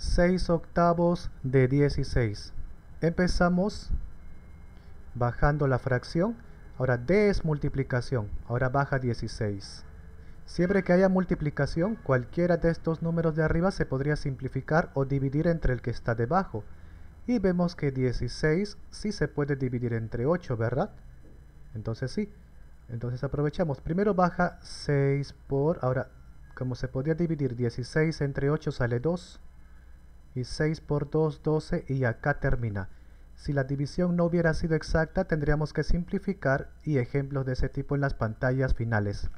6 octavos de 16. Empezamos bajando la fracción. Ahora desmultiplicación Ahora baja 16. Siempre que haya multiplicación, cualquiera de estos números de arriba se podría simplificar o dividir entre el que está debajo. Y vemos que 16 sí se puede dividir entre 8, ¿verdad? Entonces sí. Entonces aprovechamos. Primero baja 6 por... Ahora, como se podría dividir 16 entre 8 sale 2 y 6 por 2, 12 y acá termina. Si la división no hubiera sido exacta tendríamos que simplificar y ejemplos de ese tipo en las pantallas finales.